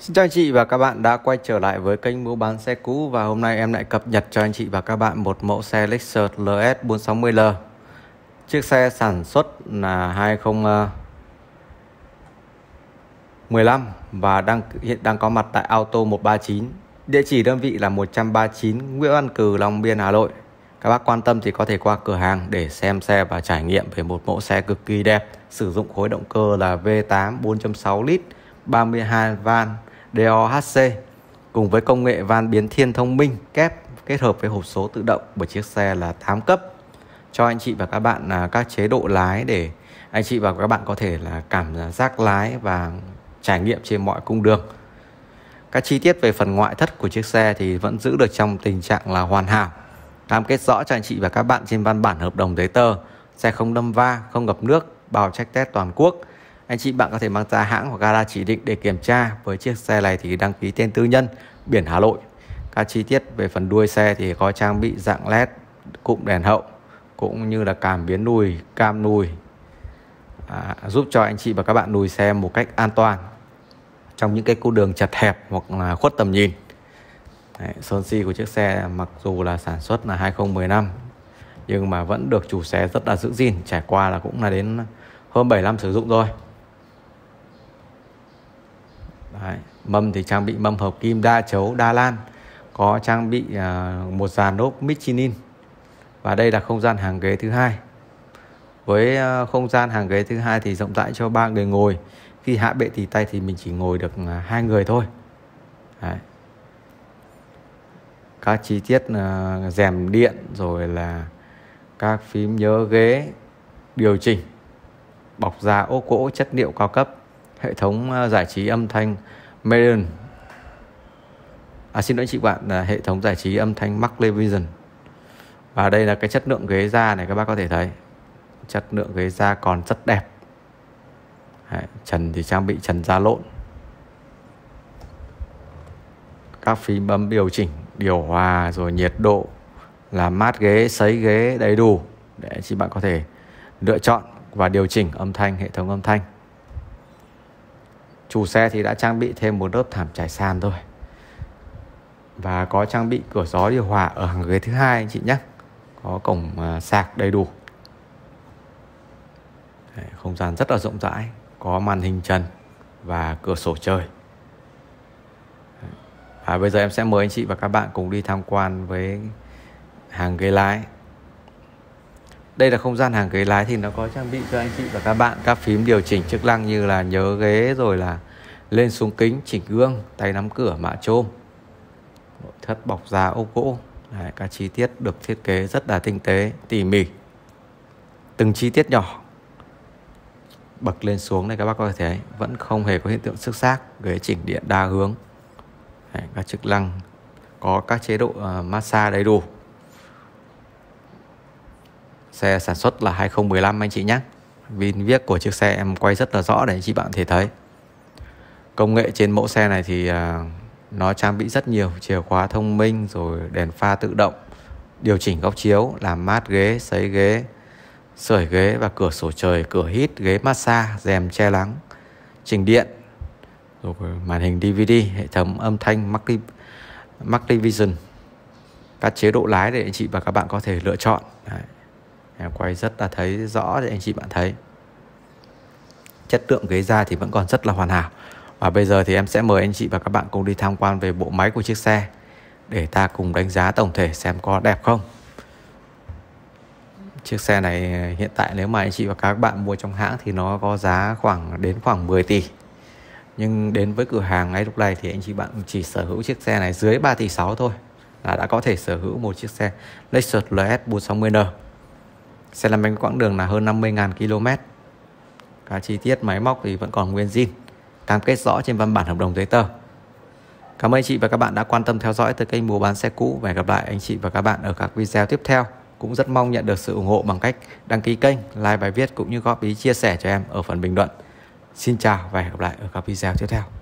Xin chào anh chị và các bạn đã quay trở lại với kênh mua bán xe cũ và hôm nay em lại cập nhật cho anh chị và các bạn một mẫu xe Lexus LS460L. Chiếc xe sản xuất là 2015 ờ, và đang hiện đang có mặt tại Auto 139. Địa chỉ đơn vị là 139 Nguyễn Văn Cừ, Long Biên, Hà Nội. Các bác quan tâm thì có thể qua cửa hàng để xem xe và trải nghiệm về một mẫu xe cực kỳ đẹp sử dụng khối động cơ là V8 4.6 lít 32 van DOHC cùng với công nghệ van biến thiên thông minh kép kết hợp với hộp số tự động của chiếc xe là 8 cấp cho anh chị và các bạn là các chế độ lái để anh chị và các bạn có thể là cảm giác lái và trải nghiệm trên mọi cung đường. Các chi tiết về phần ngoại thất của chiếc xe thì vẫn giữ được trong tình trạng là hoàn hảo. Cam kết rõ cho anh chị và các bạn trên văn bản hợp đồng giấy tờ, xe không đâm va, không ngập nước, bao trách test toàn quốc – anh chị bạn có thể mang ra hãng hoặc gara chỉ định để kiểm tra với chiếc xe này thì đăng ký tên tư nhân biển Hà Nội các chi tiết về phần đuôi xe thì có trang bị dạng led cụm đèn hậu cũng như là cảm biến lùi cam lùi à, giúp cho anh chị và các bạn lùi xe một cách an toàn trong những cái cua đường chật hẹp hoặc là khuất tầm nhìn Đấy, sơn si của chiếc xe mặc dù là sản xuất là 2015 nhưng mà vẫn được chủ xe rất là giữ gìn trải qua là cũng là đến hơn 7 năm sử dụng rồi Đấy. mâm thì trang bị mâm hợp kim đa chấu đa lan có trang bị uh, một dàn ốp Michelin và đây là không gian hàng ghế thứ hai với uh, không gian hàng ghế thứ hai thì rộng rãi cho ba người ngồi khi hạ bệ thì tay thì mình chỉ ngồi được à, hai người thôi Đấy. các chi tiết uh, rèm điện rồi là các phím nhớ ghế điều chỉnh bọc da ốp gỗ chất liệu cao cấp hệ thống ờ, giải trí âm thanh Meridian à xin lỗi chị bạn là hệ thống giải trí âm thanh Mark Levision và đây là cái chất lượng ghế da này các bác có thể thấy chất lượng ghế da còn rất đẹp Đấy, trần thì trang bị trần da lộn các phím bấm điều chỉnh điều hòa rồi nhiệt độ là mát ghế sấy ghế đầy đủ để chị bạn có thể lựa chọn và điều chỉnh âm thanh hệ thống âm thanh Chủ xe thì đã trang bị thêm một lớp thảm trải sàn thôi Và có trang bị cửa gió điều hòa ở hàng ghế thứ hai anh chị nhé. Có cổng à, sạc đầy đủ. không gian rất là rộng rãi, có màn hình trần và cửa sổ trời. Và bây giờ em sẽ mời anh chị và các bạn cùng đi tham quan với hàng ghế lái đây là không gian hàng ghế lái thì nó có trang bị cho anh chị và các bạn các phím điều chỉnh chức năng như là nhớ ghế rồi là lên xuống kính chỉnh gương tay nắm cửa mạ trôm thất bọc da ô gỗ Đấy, các chi tiết được thiết kế rất là tinh tế tỉ mỉ từng chi tiết nhỏ bậc lên xuống này các bác có thể thấy vẫn không hề có hiện tượng xước xác ghế chỉnh điện đa hướng Đấy, các chức năng có các chế độ uh, massage đầy đủ Xe sản xuất là 2015 anh chị nhé. Vin viết của chiếc xe em quay rất là rõ để anh chị bạn thể thấy. Công nghệ trên mẫu xe này thì à, nó trang bị rất nhiều chìa khóa thông minh rồi đèn pha tự động, điều chỉnh góc chiếu, làm mát ghế, sấy ghế, sưởi ghế và cửa sổ trời, cửa hít, ghế massage, rèm che nắng, chỉnh điện, rồi màn hình DVD, hệ thống âm thanh Mac, Mac Division, các chế độ lái để anh chị và các bạn có thể lựa chọn. Đấy quay rất là thấy rõ để anh chị bạn thấy chất lượng ghế da thì vẫn còn rất là hoàn hảo và bây giờ thì em sẽ mời anh chị và các bạn cùng đi tham quan về bộ máy của chiếc xe để ta cùng đánh giá tổng thể xem có đẹp không chiếc xe này hiện tại nếu mà anh chị và các bạn mua trong hãng thì nó có giá khoảng đến khoảng 10 tỷ nhưng đến với cửa hàng ngay lúc này thì anh chị bạn chỉ sở hữu chiếc xe này dưới 3 tỷ 6 thôi là đã có thể sở hữu một chiếc xe Lexus LS 460N Xe lăn bánh quãng đường là hơn 50.000 km. Các chi tiết máy móc thì vẫn còn nguyên zin, cam kết rõ trên văn bản hợp đồng giấy tờ. Cảm ơn anh chị và các bạn đã quan tâm theo dõi từ kênh mua bán xe cũ và hẹn gặp lại anh chị và các bạn ở các video tiếp theo. Cũng rất mong nhận được sự ủng hộ bằng cách đăng ký kênh, like bài viết cũng như góp ý chia sẻ cho em ở phần bình luận. Xin chào và hẹn gặp lại ở các video tiếp theo.